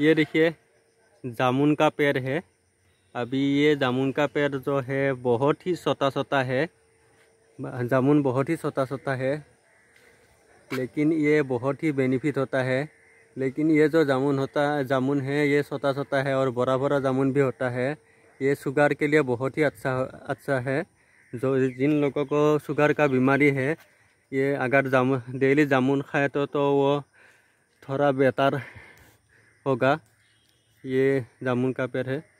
ये देखिए जामुन का पेड़ है अभी ये जामुन का पेड़ जो है बहुत ही छोटा छोटा है जामुन बहुत ही छोटा छोटा है लेकिन ये बहुत ही बेनिफिट होता है लेकिन ये जो जामुन होता है जामुन है ये छोटा छोटा है और बड़ा बड़ा जामुन भी होता है ये शुगर के लिए बहुत ही अच्छा अच्छा है जो जिन लोगों को शुगर का बीमारी है ये अगर जामुन डेली जामुन खाए तो तो वो थोड़ा बेहतर होगा ये जामुन का पेड़ है